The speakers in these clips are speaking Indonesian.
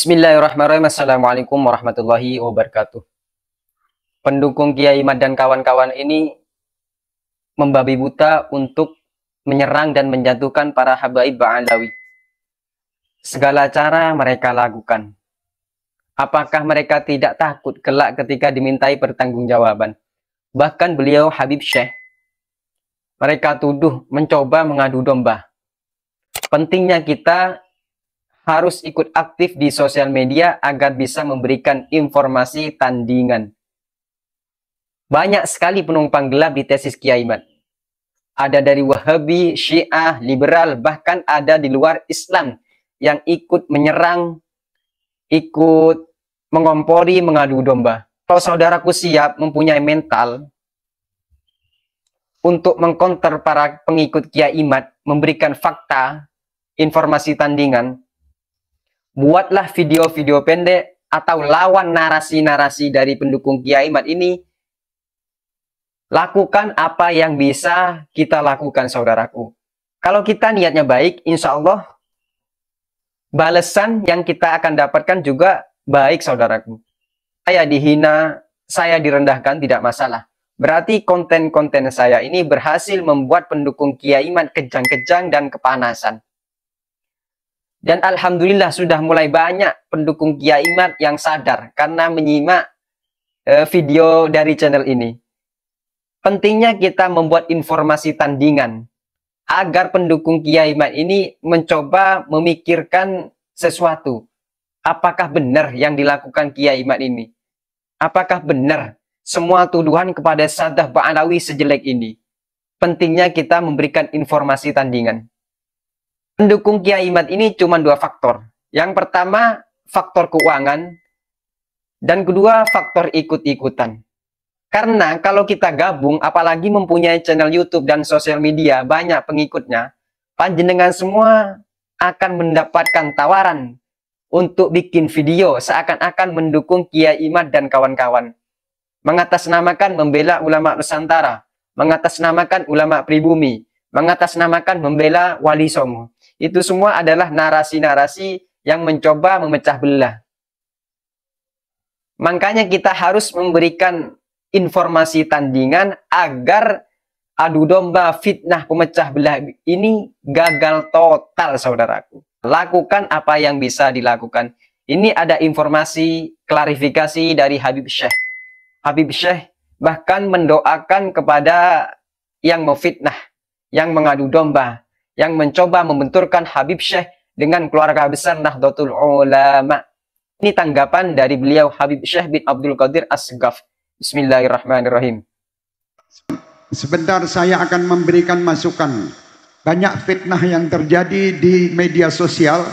Bismillahirrahmanirrahim. Assalamualaikum warahmatullahi wabarakatuh. Pendukung Kiai Mad dan kawan-kawan ini membabi buta untuk menyerang dan menjatuhkan para habaib Ba'alawi. Segala cara mereka lakukan. Apakah mereka tidak takut kelak ketika dimintai pertanggungjawaban? Bahkan beliau Habib Syekh. Mereka tuduh mencoba mengadu domba. Pentingnya kita harus ikut aktif di sosial media agar bisa memberikan informasi tandingan. Banyak sekali penumpang gelap di tesis Kiai Mat. Ada dari Wahabi, Syiah, liberal, bahkan ada di luar Islam yang ikut menyerang, ikut mengompori, mengadu domba. Kalau saudaraku siap mempunyai mental untuk mengkonter para pengikut Kiai Mat, memberikan fakta, informasi tandingan, buatlah video-video pendek atau lawan narasi-narasi dari pendukung Kiai Mat ini. Lakukan apa yang bisa kita lakukan saudaraku. Kalau kita niatnya baik, insya Allah balasan yang kita akan dapatkan juga baik saudaraku. Saya dihina, saya direndahkan tidak masalah. Berarti konten-konten saya ini berhasil membuat pendukung Kiai Mat kejang-kejang dan kepanasan. Dan alhamdulillah sudah mulai banyak pendukung Kiai Mat yang sadar karena menyimak uh, video dari channel ini. Pentingnya kita membuat informasi tandingan agar pendukung Kiai Mat ini mencoba memikirkan sesuatu. Apakah benar yang dilakukan Kiai Mat ini? Apakah benar semua tuduhan kepada Sadah Ba'alawi sejelek ini? Pentingnya kita memberikan informasi tandingan mendukung Kiai Mat ini cuma dua faktor. Yang pertama, faktor keuangan. Dan kedua, faktor ikut-ikutan. Karena kalau kita gabung, apalagi mempunyai channel YouTube dan sosial media, banyak pengikutnya, panjenengan semua akan mendapatkan tawaran untuk bikin video seakan-akan mendukung Kiai Imad dan kawan-kawan. Mengatasnamakan membela ulama Nusantara, mengatasnamakan ulama pribumi, mengatasnamakan membela wali songo itu semua adalah narasi-narasi yang mencoba memecah belah. Makanya kita harus memberikan informasi tandingan agar adu domba fitnah pemecah belah ini gagal total saudaraku. Lakukan apa yang bisa dilakukan. Ini ada informasi klarifikasi dari Habib Syekh. Habib Syekh bahkan mendoakan kepada yang memfitnah, yang mengadu domba yang mencoba membenturkan Habib Syekh dengan keluarga besar Nahdlatul Ulama. Ini tanggapan dari beliau Habib Syekh bin Abdul Qadir Asgaf. Bismillahirrahmanirrahim. Sebentar saya akan memberikan masukan. Banyak fitnah yang terjadi di media sosial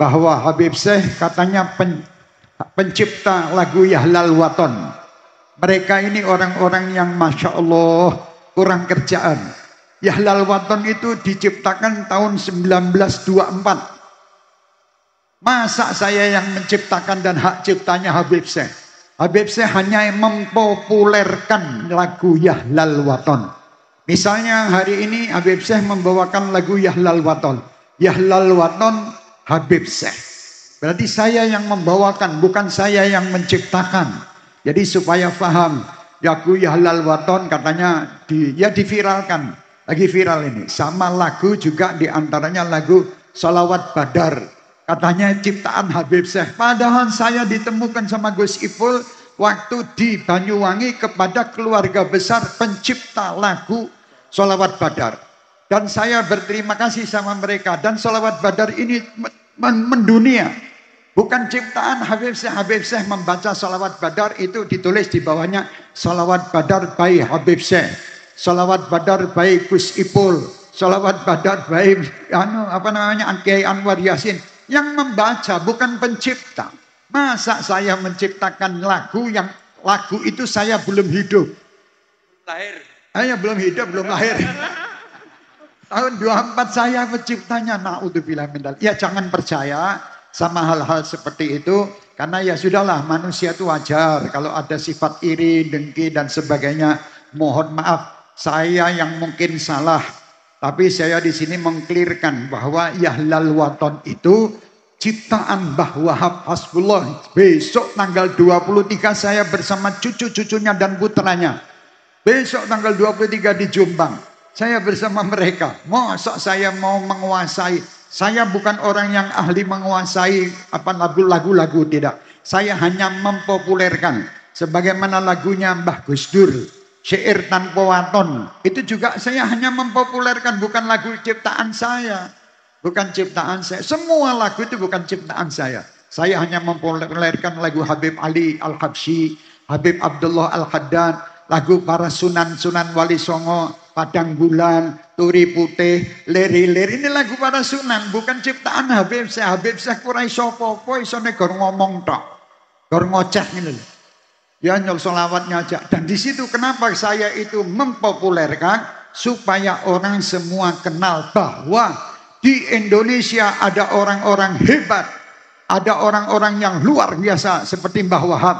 bahwa Habib Syekh katanya pen, pencipta lagu Yahlal Waton. Mereka ini orang-orang yang Masya Allah kurang kerjaan. Yahlal Waton itu diciptakan tahun 1924. Masa saya yang menciptakan dan hak ciptanya Habib Syekh? Habib Syekh hanya mempopulerkan lagu Yahlal Waton. Misalnya hari ini Habib Syekh membawakan lagu Yahlal Waton. Yahlal Waton Habib Syekh. Berarti saya yang membawakan, bukan saya yang menciptakan. Jadi supaya faham, lagu Yahlal Waton katanya di, ya diviralkan. Lagi viral ini. Sama lagu juga diantaranya lagu Salawat Badar. Katanya ciptaan Habib Syekh. Padahal saya ditemukan sama Gus Ipul waktu di Banyuwangi kepada keluarga besar pencipta lagu Salawat Badar. Dan saya berterima kasih sama mereka. Dan Salawat Badar ini mendunia. Bukan ciptaan Habib Syekh. Habib Syekh membaca salawat badar itu ditulis di bawahnya salawat badar by Habib Syekh. Salawat Badar baik Gus Ipul, salawat Badar baik anu apa namanya Kiai Anwar Yasin yang membaca bukan pencipta. Masa saya menciptakan lagu yang lagu itu saya belum hidup. Lahir. saya belum hidup, belum lahir. Tahun 24 saya menciptanya. Na'udzubillah minal. Ya jangan percaya sama hal-hal seperti itu. Karena ya sudahlah manusia itu wajar. Kalau ada sifat iri, dengki dan sebagainya. Mohon maaf saya yang mungkin salah, tapi saya di sini mengklirkan bahwa Yahlal Waton itu ciptaan Mbah Wahab Hasbullah. Besok tanggal 23 saya bersama cucu-cucunya dan putranya. Besok tanggal 23 di Jombang. Saya bersama mereka. Masa saya mau menguasai saya bukan orang yang ahli menguasai apa lagu-lagu-lagu tidak. Saya hanya mempopulerkan sebagaimana lagunya Mbah Gus Dur syair tanpa waton. Itu juga saya hanya mempopulerkan bukan lagu ciptaan saya. Bukan ciptaan saya. Semua lagu itu bukan ciptaan saya. Saya hanya mempopulerkan lagu Habib Ali Al-Habsyi, Habib Abdullah Al-Haddad, lagu para sunan-sunan Wali Songo, Padang Bulan, Turi Putih, Leri-Leri. Ini lagu para sunan, bukan ciptaan Habib saya. Habib saya kurai sopo-po, iso ngomong tok. Gor ngoceh ini. Ya nyol solawat aja. Dan di situ kenapa saya itu mempopulerkan supaya orang semua kenal bahwa di Indonesia ada orang-orang hebat, ada orang-orang yang luar biasa seperti Mbah Wahab.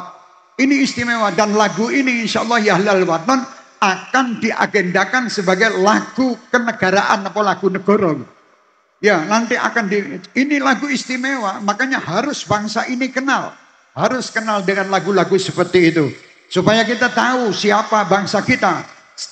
Ini istimewa dan lagu ini insya Allah Yahlal ya Watan akan diagendakan sebagai lagu kenegaraan atau lagu negara. Ya nanti akan di, ini lagu istimewa makanya harus bangsa ini kenal. Harus kenal dengan lagu-lagu seperti itu. Supaya kita tahu siapa bangsa kita.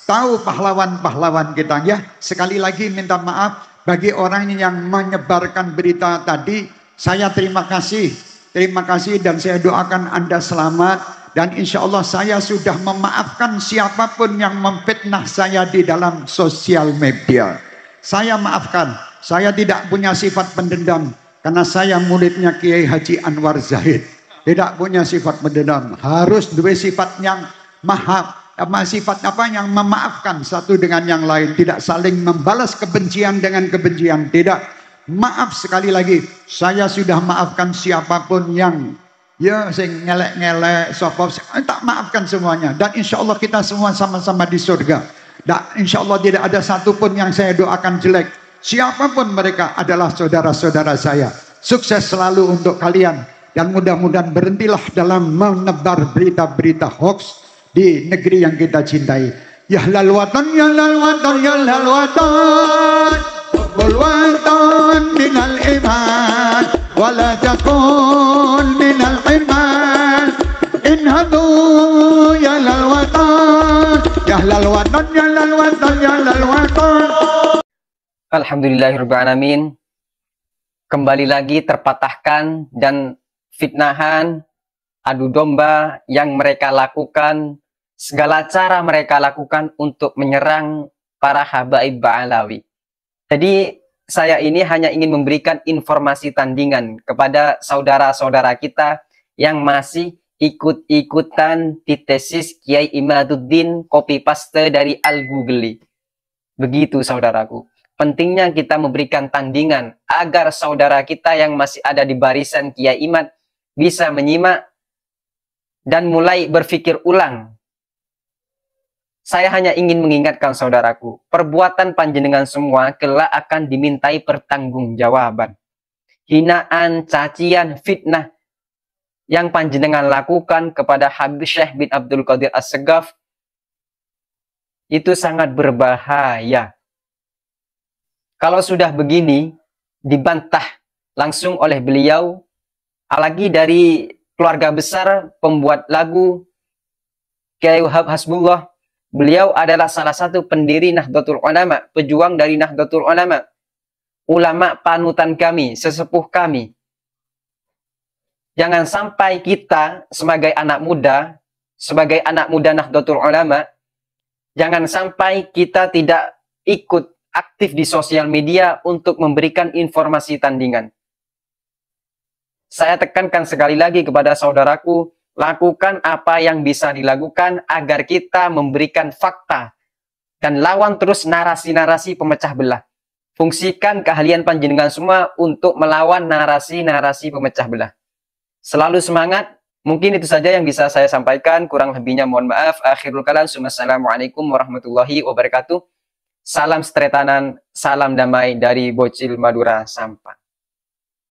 Tahu pahlawan-pahlawan kita ya. Sekali lagi minta maaf bagi orang yang menyebarkan berita tadi. Saya terima kasih. Terima kasih dan saya doakan Anda selamat. Dan insya Allah saya sudah memaafkan siapapun yang memfitnah saya di dalam sosial media. Saya maafkan. Saya tidak punya sifat pendendam karena saya muridnya Kiai Haji Anwar Zahid tidak punya sifat mendendam harus dua sifat yang maha apa sifat apa yang memaafkan satu dengan yang lain tidak saling membalas kebencian dengan kebencian tidak maaf sekali lagi saya sudah maafkan siapapun yang ya sing ngelek-ngelek sopos tak maafkan semuanya dan insya Allah kita semua sama-sama di surga dan insya Allah tidak ada satupun yang saya doakan jelek siapapun mereka adalah saudara-saudara saya sukses selalu untuk kalian dan mudah-mudahan berhentilah dalam menebar berita-berita hoax di negeri yang kita cintai. Ya lal watan, ya lal watan, ya lal watan. bul watan minal iman. Wala takun minal iman. Inhadu ya lal watan. Ya lal watan, ya lal watan, ya lal watan. Alhamdulillahirrahmanirrahim. Kembali lagi terpatahkan dan fitnahan, adu domba yang mereka lakukan, segala cara mereka lakukan untuk menyerang para habaib Ba'alawi. Jadi saya ini hanya ingin memberikan informasi tandingan kepada saudara-saudara kita yang masih ikut-ikutan di tesis Kiai Imaduddin copy paste dari Al gugli Begitu saudaraku. Pentingnya kita memberikan tandingan agar saudara kita yang masih ada di barisan Kiai Imad bisa menyimak dan mulai berpikir ulang. Saya hanya ingin mengingatkan saudaraku, perbuatan panjenengan semua kelak akan dimintai pertanggungjawaban. Hinaan, cacian, fitnah yang panjenengan lakukan kepada Habib Syekh bin Abdul Qadir As-Segaf itu sangat berbahaya. Kalau sudah begini, dibantah langsung oleh beliau apalagi dari keluarga besar pembuat lagu Kiai Wahab Hasbullah. Beliau adalah salah satu pendiri Nahdlatul Ulama, pejuang dari Nahdlatul Ulama. Ulama panutan kami, sesepuh kami. Jangan sampai kita sebagai anak muda, sebagai anak muda Nahdlatul Ulama, jangan sampai kita tidak ikut aktif di sosial media untuk memberikan informasi tandingan. Saya tekankan sekali lagi kepada saudaraku, lakukan apa yang bisa dilakukan agar kita memberikan fakta dan lawan terus narasi-narasi pemecah belah. Fungsikan keahlian panjenengan semua untuk melawan narasi-narasi pemecah belah. Selalu semangat. Mungkin itu saja yang bisa saya sampaikan. Kurang lebihnya mohon maaf. Akhirul kalam. Assalamualaikum warahmatullahi wabarakatuh. Salam setretanan, salam damai dari Bocil Madura Sampang.